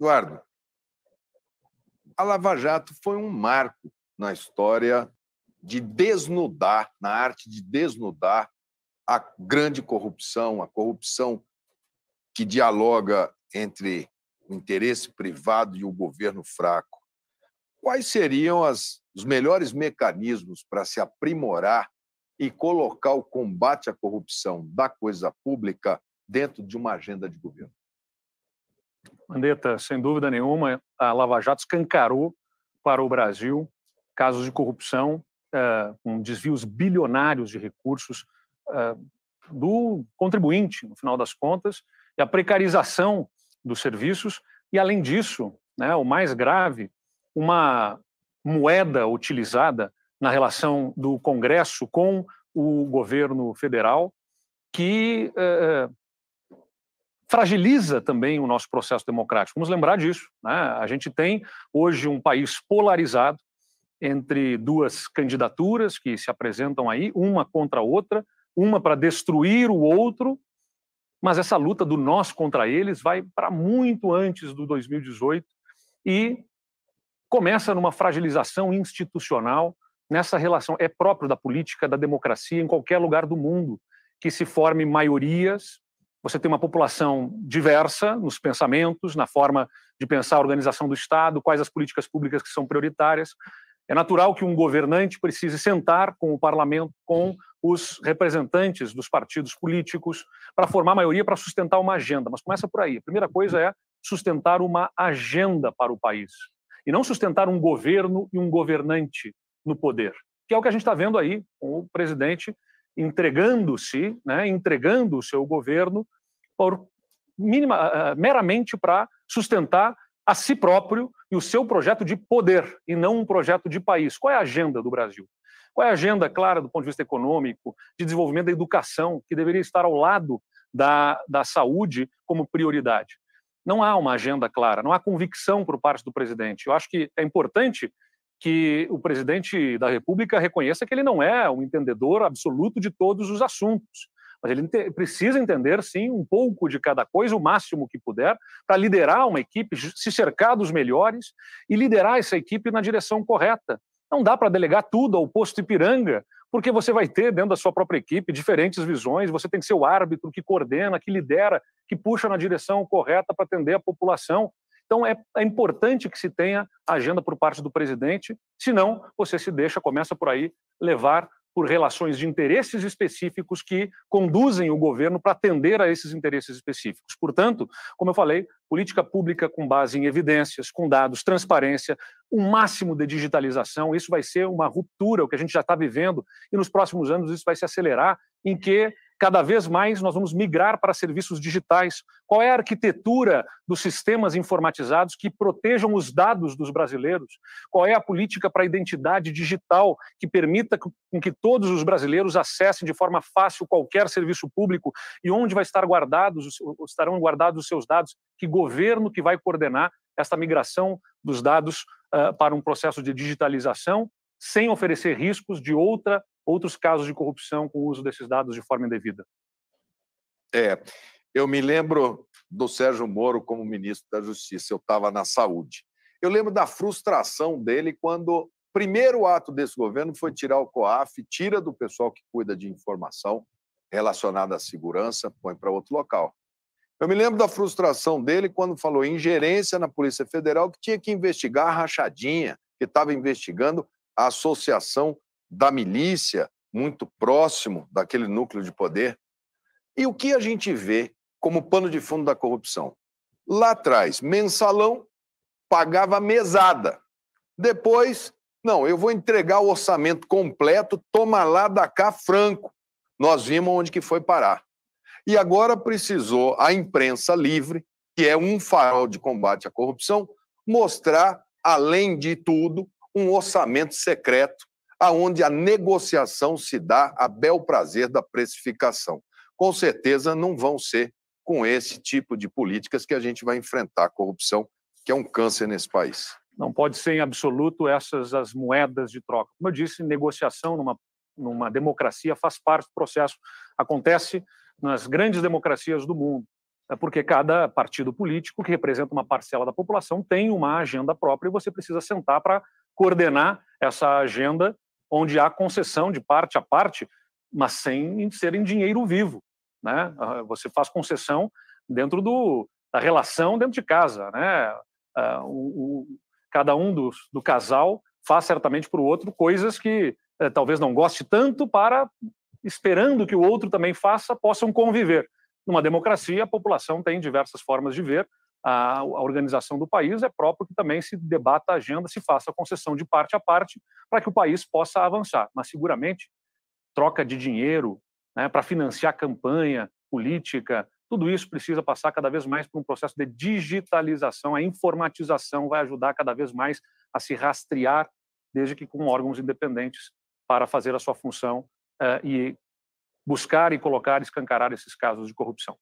Eduardo, a Lava Jato foi um marco na história de desnudar, na arte de desnudar a grande corrupção, a corrupção que dialoga entre o interesse privado e o governo fraco. Quais seriam as, os melhores mecanismos para se aprimorar e colocar o combate à corrupção da coisa pública dentro de uma agenda de governo? Mandetta, sem dúvida nenhuma, a Lava Jato escancarou para o Brasil casos de corrupção, eh, com desvios bilionários de recursos eh, do contribuinte, no final das contas, e a precarização dos serviços, e além disso, né, o mais grave, uma moeda utilizada na relação do Congresso com o governo federal, que eh, fragiliza também o nosso processo democrático. Vamos lembrar disso. Né? A gente tem hoje um país polarizado entre duas candidaturas que se apresentam aí, uma contra a outra, uma para destruir o outro, mas essa luta do nós contra eles vai para muito antes do 2018 e começa numa fragilização institucional nessa relação. É próprio da política, da democracia, em qualquer lugar do mundo, que se forme maiorias você tem uma população diversa nos pensamentos, na forma de pensar a organização do Estado, quais as políticas públicas que são prioritárias. É natural que um governante precise sentar com o parlamento, com os representantes dos partidos políticos, para formar maioria, para sustentar uma agenda. Mas começa por aí. A primeira coisa é sustentar uma agenda para o país. E não sustentar um governo e um governante no poder, que é o que a gente está vendo aí com o presidente entregando-se, né, entregando o seu governo por, minima, eh, eh, meramente para sustentar a si próprio e o seu projeto de poder e não um projeto de país. Qual é a agenda do Brasil? Qual é a agenda clara do ponto de vista econômico, de desenvolvimento da educação, que deveria estar ao lado da, da saúde como prioridade? Não há uma agenda clara, não há convicção por parte do presidente. Eu acho que é importante que o presidente da República reconheça que ele não é um entendedor absoluto de todos os assuntos, mas ele precisa entender, sim, um pouco de cada coisa, o máximo que puder, para liderar uma equipe, se cercar dos melhores e liderar essa equipe na direção correta. Não dá para delegar tudo ao posto Ipiranga, porque você vai ter dentro da sua própria equipe diferentes visões, você tem que ser o árbitro que coordena, que lidera, que puxa na direção correta para atender a população então, é, é importante que se tenha agenda por parte do presidente, senão você se deixa, começa por aí, levar por relações de interesses específicos que conduzem o governo para atender a esses interesses específicos. Portanto, como eu falei, política pública com base em evidências, com dados, transparência, um máximo de digitalização, isso vai ser uma ruptura, o que a gente já está vivendo, e nos próximos anos isso vai se acelerar, em que Cada vez mais nós vamos migrar para serviços digitais. Qual é a arquitetura dos sistemas informatizados que protejam os dados dos brasileiros? Qual é a política para a identidade digital que permita com que todos os brasileiros acessem de forma fácil qualquer serviço público e onde vai estar guardados, estarão guardados os seus dados? Que governo que vai coordenar esta migração dos dados uh, para um processo de digitalização sem oferecer riscos de outra outros casos de corrupção com o uso desses dados de forma indevida? É, eu me lembro do Sérgio Moro como ministro da Justiça, eu estava na saúde. Eu lembro da frustração dele quando primeiro ato desse governo foi tirar o COAF, tira do pessoal que cuida de informação relacionada à segurança, põe para outro local. Eu me lembro da frustração dele quando falou ingerência na Polícia Federal, que tinha que investigar a rachadinha, que estava investigando a associação da milícia, muito próximo daquele núcleo de poder. E o que a gente vê como pano de fundo da corrupção? Lá atrás, mensalão pagava mesada. Depois, não, eu vou entregar o orçamento completo, toma lá da cá franco. Nós vimos onde que foi parar. E agora precisou a imprensa livre, que é um farol de combate à corrupção, mostrar, além de tudo, um orçamento secreto aonde a negociação se dá a bel prazer da precificação. Com certeza não vão ser com esse tipo de políticas que a gente vai enfrentar a corrupção, que é um câncer nesse país. Não pode ser em absoluto essas as moedas de troca. Como eu disse, negociação numa, numa democracia faz parte do processo. Acontece nas grandes democracias do mundo, é porque cada partido político que representa uma parcela da população tem uma agenda própria e você precisa sentar para coordenar essa agenda onde há concessão de parte a parte, mas sem ser em dinheiro vivo. Né? Ah, você faz concessão dentro do, da relação dentro de casa. Né? Ah, o, o, cada um do, do casal faz certamente para o outro coisas que eh, talvez não goste tanto para, esperando que o outro também faça, possam conviver. Numa democracia, a população tem diversas formas de ver, a, a organização do país, é próprio que também se debata a agenda, se faça a concessão de parte a parte, para que o país possa avançar. Mas seguramente, troca de dinheiro né, para financiar campanha política, tudo isso precisa passar cada vez mais por um processo de digitalização. A informatização vai ajudar cada vez mais a se rastrear, desde que com órgãos independentes, para fazer a sua função uh, e buscar e colocar, escancarar esses casos de corrupção.